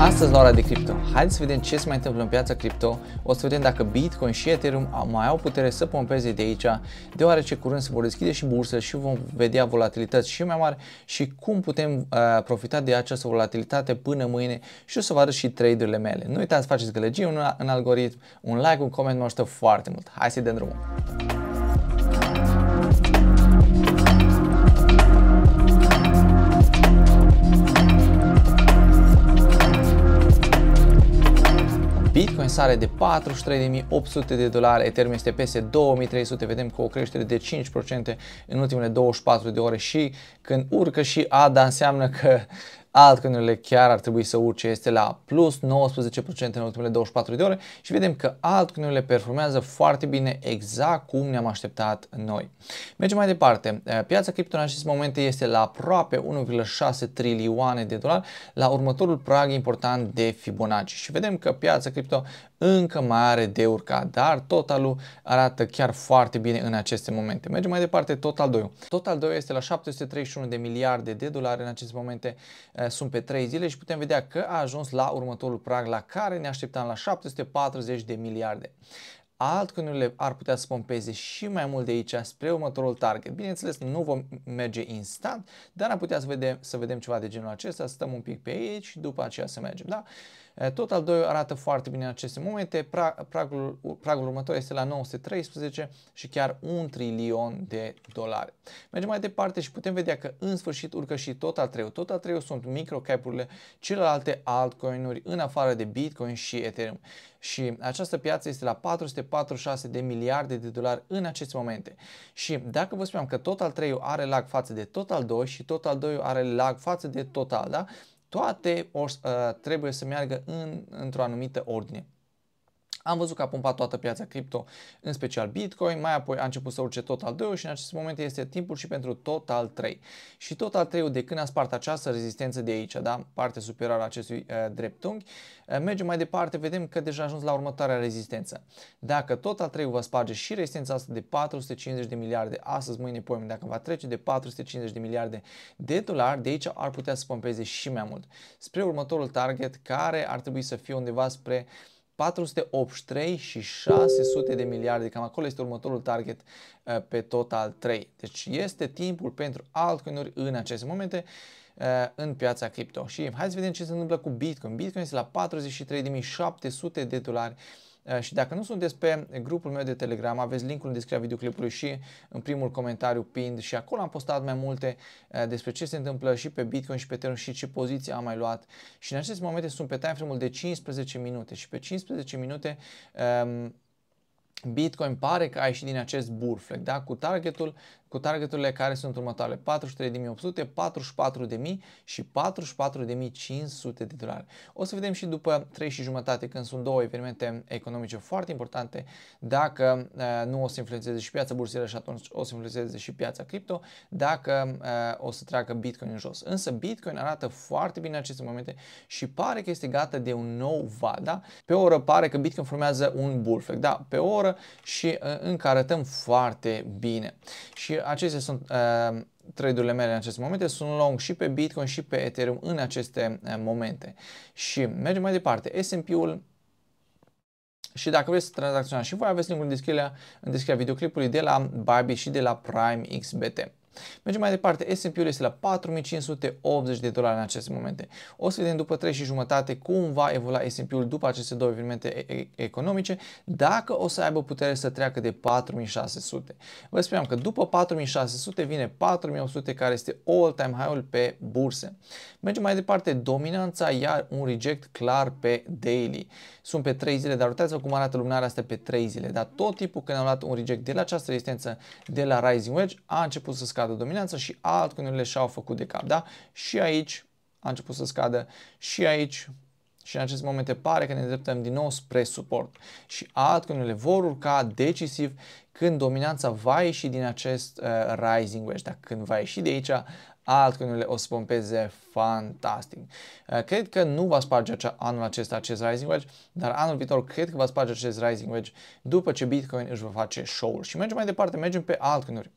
Astăzi, la ora de cripto, haideți să vedem ce se mai întâmplă în piața cripto, o să vedem dacă Bitcoin și Ethereum mai au putere să pompeze de aici, deoarece curând se vor deschide și bursele și vom vedea volatilități și mai mari și cum putem uh, profita de această volatilitate până mâine și o să vă arăt și traderile mele. Nu uitați să faceți gălăgie în, în algoritm, un like, un coment, mă ajută foarte mult. Hai să-i dăm drumul! Bitcoin sare de 43.800 de dolari, Ethereum este peste 2300, vedem cu o creștere de 5% în ultimele 24 de ore și când urcă și ADA înseamnă că Alt cănurile chiar ar trebui să urce, este la plus 19% în ultimele 24 de ore și vedem că alt cănurile performează foarte bine exact cum ne-am așteptat noi. Mergem mai departe. Eh, piața cripto în acest moment este la aproape 1,6 trilioane de dolari la următorul prag important de Fibonacci și vedem că piața cripto încă mai are de urcat, dar totalul arată chiar foarte bine în aceste momente. Mergem mai departe, total 2. Total 2 este la 731 de miliarde de dolari în aceste momente. Eh, sunt pe 3 zile și putem vedea că a ajuns la următorul prag la care ne așteptam la 740 de miliarde. Altcoinurile ar putea să pompeze și mai mult de aici spre următorul target. Bineînțeles, nu vom merge instant, dar am putea să vedem, să vedem ceva de genul acesta, stăm un pic pe aici și după aceea să mergem. Da? Tot al doilea arată foarte bine în aceste momente. Pragul, pragul următor este la 913 și chiar un trilion de dolari. Mergem mai departe și putem vedea că în sfârșit urcă și tot al Total Tot al trei sunt microcapurile, celelalte altcoinuri în afară de Bitcoin și Ethereum. Și această piață este la 446 de miliarde de dolari în aceste momente. Și dacă vă spuneam că tot al 3 are lag față de tot al 2 și tot al 2 are lag față de total, da? toate uh, trebuie să meargă în, într-o anumită ordine. Am văzut că a pompat toată piața cripto, în special Bitcoin, mai apoi a început să urce Total 2 și în acest moment este timpul și pentru Total 3. Și Total 3 de când a spart această rezistență de aici, da? partea superioară a acestui uh, dreptunghi, uh, mergem mai departe, vedem că deja a ajuns la următoarea rezistență. Dacă Total 3 va sparge și rezistența asta de 450 de miliarde astăzi, mâine, poim, dacă va trece de 450 de miliarde de dolari, de aici ar putea să pompeze și mai mult. Spre următorul target care ar trebui să fie undeva spre uh, 483 și 600 de miliarde, cam acolo este următorul target uh, pe total 3. Deci este timpul pentru altcoinuri în aceste momente uh, în piața cripto. Și hai să vedem ce se întâmplă cu Bitcoin. Bitcoin este la 43.700 de dolari Eh, și dacă nu sunteți pe grupul meu de Telegram, aveți linkul în descrierea videoclipului și în primul comentariu pinned și acolo am postat mai multe eh, despre ce se întâmplă și pe Bitcoin și pe Ethereum și ce poziție am mai luat. Și în aceste momente sunt pe timeframe ul de 15 minute și pe 15 minute um, Bitcoin pare că a ieșit din acest burflec, da? cu targetul cu targeturile care sunt următoarele 43.800, 44.000 și 44.500 de dolari. O să vedem și după 3 și jumătate când sunt două evenimente economice foarte importante dacă uh, nu o să influențeze și piața bursieră și atunci o să influențeze și piața cripto dacă uh, o să treacă Bitcoin în jos. Însă Bitcoin arată foarte bine în aceste momente și pare că este gata de un nou val. Da? Pe oră pare că Bitcoin formează un bull flag, da? pe oră și uh, încă arătăm foarte bine. Și acestea sunt uh, trade-urile mele în aceste momente. Sunt long și pe Bitcoin și pe Ethereum în aceste uh, momente. Și mergem mai departe. S&P-ul și dacă vreți să tranzacționați și voi, aveți linkul în descrierea, în descrierea videoclipului de la Bybit și de la Prime XBT. Mergem mai departe, S&P-ul este la 4580 de dolari în aceste momente. O să vedem după 3 și jumătate cum va evolua S&P-ul după aceste două evenimente economice, dacă o să aibă putere să treacă de 4600. Vă spuneam că după 4600 vine 4800 care este all-time high-ul pe burse. Mergem mai departe, dominanța iar un reject clar pe daily. Sunt pe 3 zile, dar uitați-vă cum arată lumânarea asta pe 3 zile. Dar tot tipul când am luat un reject de la această rezistență, de la Rising Wedge, a început să scadă scadă dominanța și altcoinurile și-au făcut de cap, da? Și aici a început să scadă și aici și în acest moment pare că ne îndreptăm din nou spre suport și altcoinurile vor urca decisiv când dominanța va ieși din acest uh, rising wedge, dar când va ieși de aici altcoinurile o să pompeze fantastic. Uh, cred că nu va sparge acea, anul acesta acest rising wedge, dar anul viitor cred că va sparge acest rising wedge după ce Bitcoin își va face show-ul. Și mergem mai departe, mergem pe altcoinuri.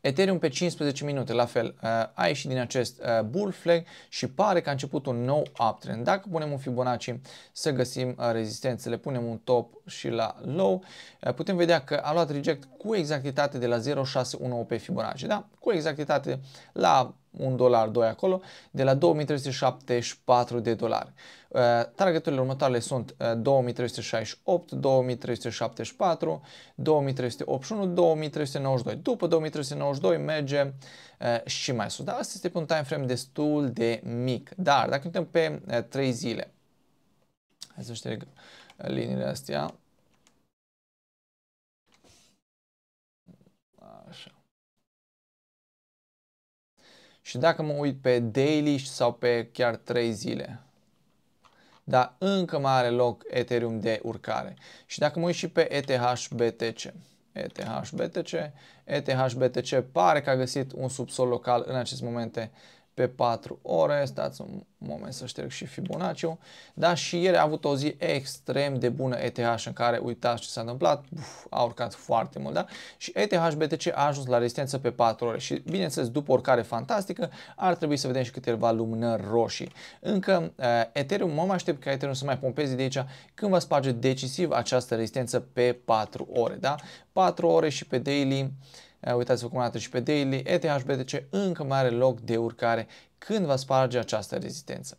Ethereum pe 15 minute, la fel, uh, a ieșit din acest uh, bull flag și pare că a început un nou uptrend. Dacă punem un Fibonacci să găsim uh, rezistențele, punem un top și la low, putem vedea că a luat reject cu exactitate de la 0.619 pe Fibonacci, da? Cu exactitate la un dolar, doi acolo, de la 2374 de dolari. Uh, Targeturile următoare sunt 2368, 2374, 2381, 2392. După 2392 merge uh, și mai sus. Dar asta este pe un time frame destul de mic. Dar dacă uităm pe 3 uh, zile, hai să șterg liniile astea, și dacă mă uit pe daily sau pe chiar 3 zile. Dar încă mai are loc Ethereum de urcare. Și dacă mă uit și pe ETH-BTC. ETH-BTC, ETH-BTC pare că a găsit un subsol local în aceste momente pe 4 ore, stați un moment să șterg și Fibonacci, dar și ieri a avut o zi extrem de bună ETH în care uitați ce s-a întâmplat, Uf, a urcat foarte mult, da? Și ETH BTC a ajuns la rezistență pe 4 ore și bineînțeles după oricare fantastică ar trebui să vedem și câteva lumânări roșii. Încă uh, Ethereum, mă mai aștept ca Ethereum să mai pompeze de aici când va sparge decisiv această rezistență pe 4 ore, da? 4 ore și pe daily uh, Eh, uitați-vă cum arată și pe daily. ETH-BTC încă mai are loc de urcare când va sparge această rezistență.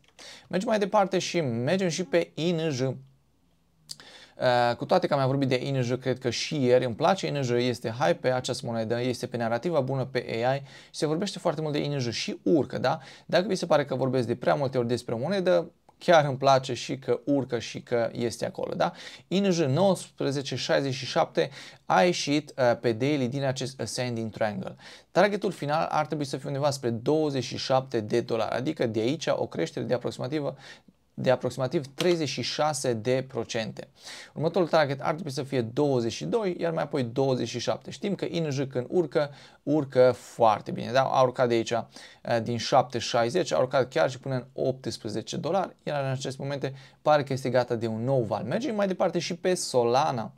Mergem mai departe și mergem și pe INJ. Uh, eh, cu toate că am vorbit de INJ, cred că și ieri, îmi place INJ, este hype pe această monedă, este pe narrativa bună pe AI și se vorbește foarte mult de INJ și urcă, da? Dacă vi se pare că vorbesc de prea multe ori despre o monedă, chiar îmi place și că urcă și că este acolo. Da? INJ 1967 a ieșit uh, pe daily din acest ascending triangle. Targetul final ar trebui să fie undeva spre 27 de dolari, adică de aici o creștere de aproximativ de aproximativ 36 de procente. Următorul target ar trebui să fie 22, iar mai apoi 27. Știm că INJ când urcă, urcă foarte bine. Da? A urcat de aici eh, din 7,60, a urcat chiar și până în 18 dolari, iar în aceste momente pare că este gata de un nou val. Mergem mai departe și pe Solana.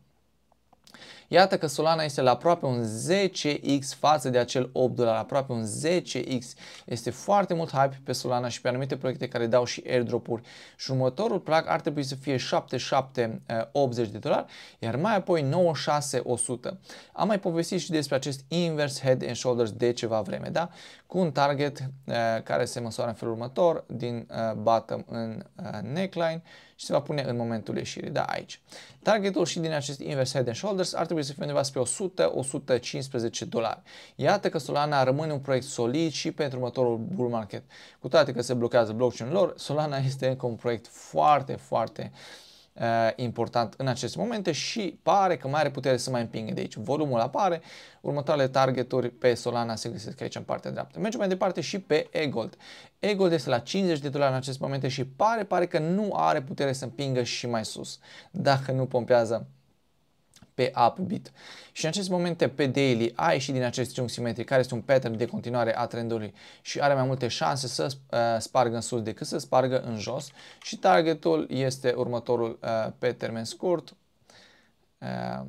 Iată că Solana este la aproape un 10x față de acel 8 dolari, aproape un 10x. Este foarte mult hype pe Solana și pe anumite proiecte care dau și airdrop-uri. Și următorul prag ar trebui să fie 7780 eh, de dolari, iar mai apoi 96100. Am mai povestit și despre acest invers head and shoulders de ceva vreme, da? cu un target eh, care se măsoară în felul următor, din eh, bottom în eh, neckline și se va pune în momentul ieșirii, da, aici. Targetul și din acest invers head and shoulders ar trebui să fie undeva spre 100-115 dolari. Iată că Solana rămâne un proiect solid și pentru următorul bull market. Cu toate că se blochează blockchain-lor, Solana este încă un proiect foarte, foarte uh, Uh, important în aceste momente și pare că mai are putere să mai împingă de aici. Volumul apare, următoarele targeturi pe Solana se găsesc aici în partea dreaptă. Mergem mai departe și pe Egold. Egold este la 50 de dolari în acest moment și pare, pare că nu are putere să împingă și mai sus. Dacă nu pompează pe upbeat. Și în acest moment pe daily a ieșit din acest triunghi simetric care este un pattern de continuare a trendului și are mai multe șanse să uh, spargă în sus decât să spargă în jos și targetul este următorul uh, pe termen scurt uh,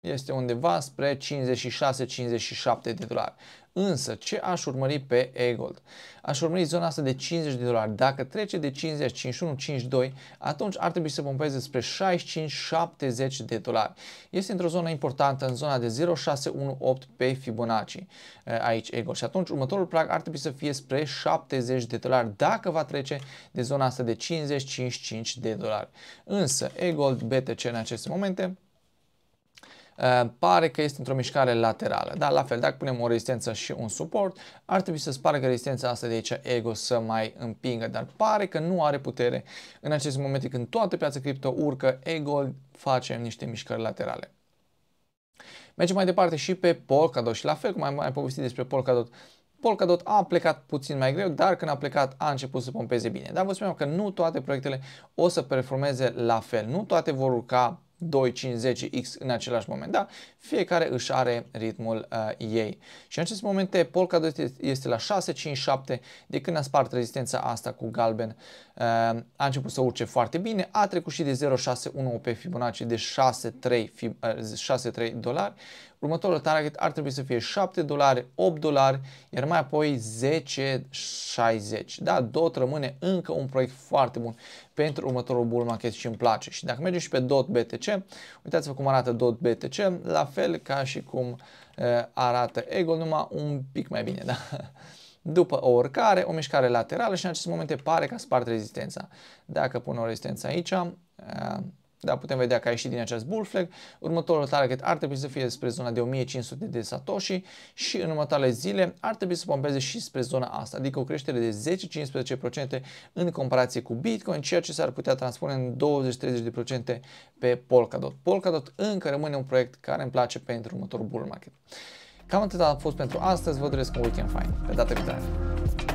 este undeva spre 56-57 de dolari. Însă, ce aș urmări pe Egold? Aș urmări zona asta de 50 de dolari. Dacă trece de 50, 51, 52, atunci ar trebui să pompeze spre 65-70 de dolari. Este într-o zonă importantă, în zona de 0618 pe Fibonacci, eh, aici Egold. Și atunci următorul prag ar trebui să fie spre 70 de dolari, dacă va trece de zona asta de 50-55 de dolari. Însă, Egold BTC în aceste momente Ehm, pare că este într-o mișcare laterală. Da, la fel, dacă punem o rezistență și un suport, ar trebui să spargă rezistența asta de aici ego să mai împingă, dar pare că nu are putere în acest moment când toată piața cripto urcă, ego face niște mișcări laterale. Mergem mai departe și pe Polkadot și la fel cum am mai povestit despre Polkadot, Polkadot a plecat puțin mai greu, dar când a plecat a început să pompeze bine. Dar vă spuneam că nu toate proiectele o să performeze la fel, nu toate vor urca 2, 5, 10, X în același moment. Da, fiecare își are ritmul uh, ei. Și în aceste momente Polkadot este la 6, 5, 7. De când a spart rezistența asta cu galben, uh, a început să urce foarte bine. A trecut și de 0,619 pe Fibonacci de 6,3 uh, 6, dolari Următorul target ar trebui să fie 7 dolari, 8 dolari, iar mai apoi 60. Da, DOT rămâne încă un proiect foarte bun pentru următorul bull market și îmi place. Și dacă mergem și pe DOT BTC, uitați-vă cum arată DOT BTC, la fel ca și cum arată Ego, numai un pic mai bine, da? După o oricare o mișcare laterală și în aceste momente pare că spart rezistența. Dacă pun o rezistență aici, da, putem vedea că a ieșit din acest bull flag. Următorul target ar trebui să fie spre zona de 1500 de satoshi și în următoarele zile ar trebui să pompeze și spre zona asta, adică o creștere de 10-15% în comparație cu Bitcoin, ceea ce s-ar putea transpune în 20-30% pe Polkadot. Polkadot încă rămâne un proiect care îmi place pentru următorul bull market. Cam atât a fost pentru astăzi, vă doresc un weekend fain. Pe data viitoare!